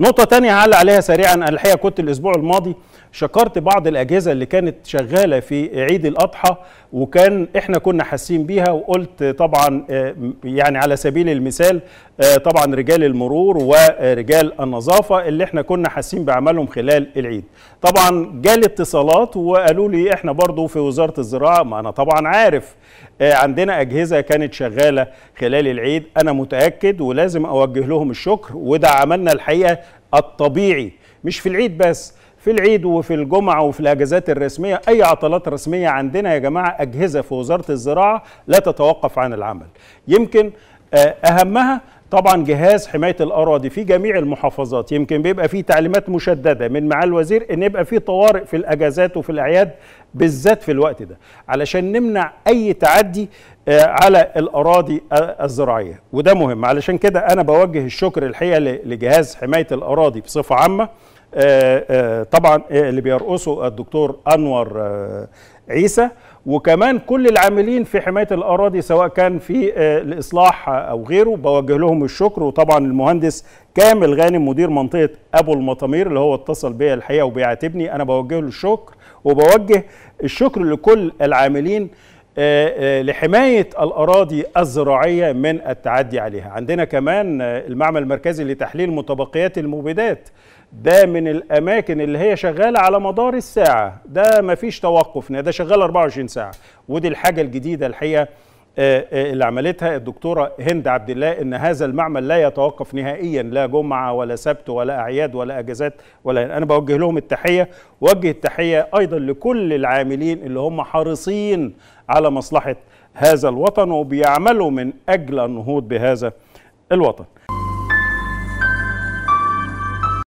نقطة تانية هعلق عليها سريعا الحقيقة كنت الأسبوع الماضي شكرت بعض الاجهزه اللي كانت شغاله في عيد الاضحى وكان احنا كنا حاسين بيها وقلت طبعا آه، يعني على سبيل المثال آه، طبعا رجال المرور ورجال النظافه اللي احنا كنا حاسين بعملهم خلال العيد طبعا جالي اتصالات وقالوا لي احنا برضو في وزاره الزراعه ما انا طبعا عارف آه، عندنا اجهزه كانت شغاله خلال العيد انا متاكد ولازم اوجه لهم الشكر وده عملنا الحقيقه الطبيعي مش في العيد بس في العيد وفي الجمعة وفي الأجازات الرسمية أي عطلات رسمية عندنا يا جماعة أجهزة في وزارة الزراعة لا تتوقف عن العمل يمكن آه، أهمها طبعا جهاز حماية الأراضي في جميع المحافظات يمكن بيبقى فيه تعليمات مشددة من معالي الوزير إن يبقى فيه طوارئ في الأجازات وفي الأعياد بالذات في الوقت ده علشان نمنع أي تعدي آه، على الأراضي آه، الزراعية وده مهم علشان كده أنا بوجه الشكر الحقيقة لجهاز حماية الأراضي بصفة عامة آه، آه، طبعا آه، اللي بيرقصه الدكتور انور عيسى وكمان كل العاملين في حمايه الاراضي سواء كان في الاصلاح او غيره بوجه لهم الشكر وطبعا المهندس كامل غانم مدير منطقه ابو المطامير اللي هو اتصل بيا الحقيقه وبيعاتبني انا بوجه له الشكر وبوجه الشكر لكل العاملين آه، آه، لحماية الأراضي الزراعية من التعدي عليها عندنا كمان آه، المعمل المركزي لتحليل متبقيات المبيدات ده من الأماكن اللي هي شغالة على مدار الساعة ده مفيش توقف ده شغال 24 ساعة ودي الحاجة الجديدة الحقيقة آه، آه، اللي عملتها الدكتوره هند عبد الله ان هذا المعمل لا يتوقف نهائيا لا جمعه ولا سبت ولا اعياد ولا اجازات ولا انا بوجه لهم التحيه وجه التحيه ايضا لكل العاملين اللي هم حريصين على مصلحه هذا الوطن وبيعملوا من اجل النهوض بهذا الوطن